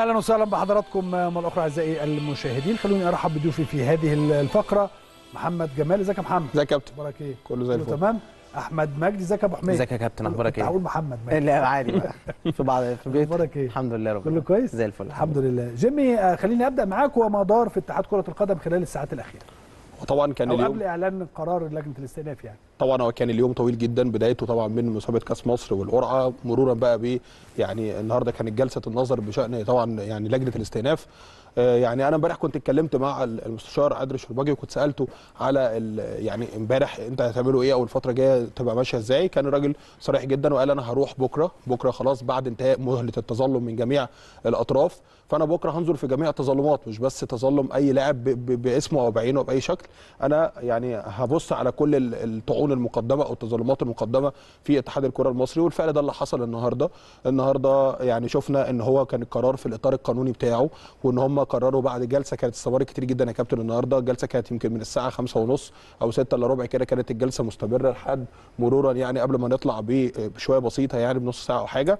اهلا وسهلا بحضراتكم مره اخرى اعزائي المشاهدين خلوني ارحب بضيوفي في هذه الفقره محمد جمال ازيك يا محمد ازيك يا كابتن اخبارك ايه كله زي الفل تمام احمد مجدي ازيك يا ابو حميد ازيك يا كابتن اخبارك ايه هقول محمد مجدي لا عادي بقى في بعض في بيت اخبارك ايه الحمد لله رب كله كويس زي الفل الحمد لله جيمي آه، خليني ابدا معاك وما دار في اتحاد كره القدم خلال الساعات الاخيره طبعا كان أو اليوم قبل اعلان قرار لجنه الاستئناف يعني طبعا هو كان اليوم طويل جدا بدايته طبعا من مسابقه كاس مصر والقرعه مرورا بقى ب يعني النهارده كانت جلسه النظر بشان طبعا يعني لجنه الاستئناف آه، يعني انا امبارح كنت اتكلمت مع المستشار قدر الشرباجي وكنت سالته على يعني امبارح انت هتعملوا ايه او الفتره الجايه تبقى ماشيه ازاي كان الراجل صريح جدا وقال انا هروح بكره بكره خلاص بعد انتهاء مهله التظلم من جميع الاطراف فانا بكره هنظر في جميع التظلمات مش بس تظلم اي لاعب باسمه او بعينه باي شكل انا يعني هبص على كل الطعون المقدمه او التظلمات المقدمه في اتحاد الكره المصري والفعل ده اللي حصل النهارده النهارده يعني شفنا ان هو كان القرار في الاطار القانوني بتاعه وان هم قرروا بعد جلسه كانت استمرت كتير جدا يا كابتن النهارده الجلسه كانت يمكن من الساعه 5:30 ونص او 6 الا ربع كده كانت الجلسه مستمره لحد مرورا يعني قبل ما نطلع بشويه بسيطه يعني بنص ساعه او حاجه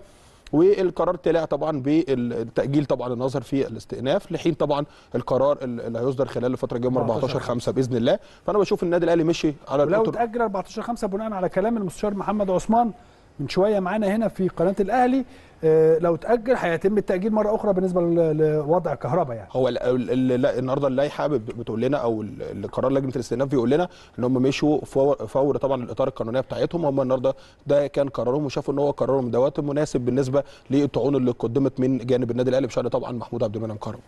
والقرار طلع طبعا بالتاجيل طبعا النظر في الاستئناف لحين طبعا القرار اللي هيصدر خلال الفتره الجايه 14 5 باذن الله فانا بشوف النادي الاهلي مشي على ولو تاجل 14 5 بناء على كلام المستشار محمد عثمان من شويه معانا هنا في قناه الاهلي آه، لو تاجل هيتم التاجيل مره اخرى بالنسبه لوضع كهرباء يعني هو النهارده اللائحه بتقول لنا او قرار لجنه الاستئناف بيقول لنا ان هم مشوا فور, فور طبعا الاطار القانونيه بتاعتهم هم النهارده ده كان قرارهم وشافوا ان هو قرارهم دوت مناسب بالنسبه للطعون اللي قدمت من جانب النادي الاهلي بشان طبعا محمود عبد المنعم كرم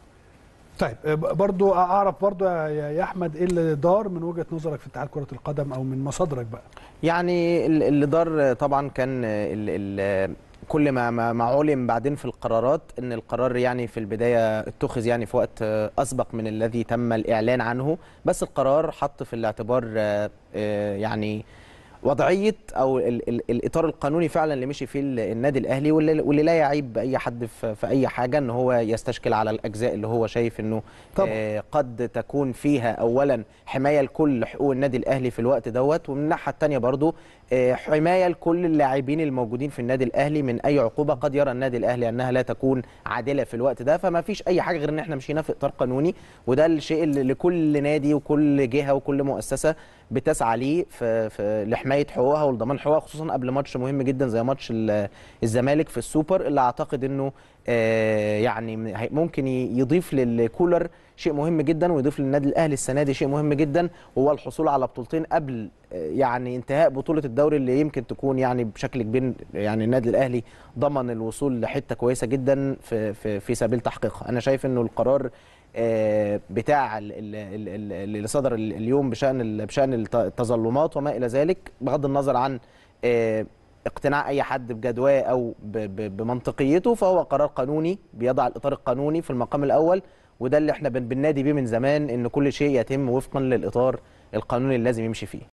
طيب آه، برضو اعرف برضو يا احمد ايه اللي دار من وجهه نظرك في اتحاد كره القدم او من مصادرك بقى يعني اللي دار طبعا كان الـ الـ كل ما ما علم بعدين في القرارات ان القرار يعني في البدايه اتخذ يعني في وقت اسبق من الذي تم الاعلان عنه بس القرار حط في الاعتبار آه، آه، يعني وضعيه او الاطار القانوني فعلا اللي مشي فيه النادي الاهلي واللي لا يعيب اي حد في اي حاجه ان هو يستشكل على الاجزاء اللي هو شايف انه طبعا. آه، قد تكون فيها اولا حمايه لكل حقوق النادي الاهلي في الوقت دوت ومن الناحيه الثانيه برضو آه، حمايه لكل اللاعبين الموجودين في النادي الاهلي من اي عقوبه قد يرى النادي الاهلي انها لا تكون عادله في الوقت ده فما فيش اي حاجه غير ان احنا مشينا في اطار قانوني وده الشيء اللي لكل نادي وكل جهه وكل مؤسسه بتسعى ليه في, في لحمايه حمايه حقوقها ولضمان حقوقها خصوصا قبل ماتش مهم جدا زي ماتش الزمالك في السوبر اللي اعتقد انه آه، يعني ممكن يضيف للكولر شيء مهم جدا ويضيف للنادي الاهلي السنه دي شيء مهم جدا هو الحصول على بطولتين قبل آه، يعني انتهاء بطوله الدوري اللي يمكن تكون يعني بشكل كبير يعني النادي الاهلي ضمن الوصول لحته كويسه جدا في في, في سبيل تحقيقها انا شايف انه القرار آه، بتاع اللي صدر اليوم بشان بشان التظلمات وما الى ذلك بغض النظر عن آه، اقتناع اي حد بجدواه او بمنطقيته فهو قرار قانوني بيضع الاطار القانوني في المقام الاول وده اللي احنا بننادي بيه من زمان ان كل شيء يتم وفقا للاطار القانوني اللي لازم يمشي فيه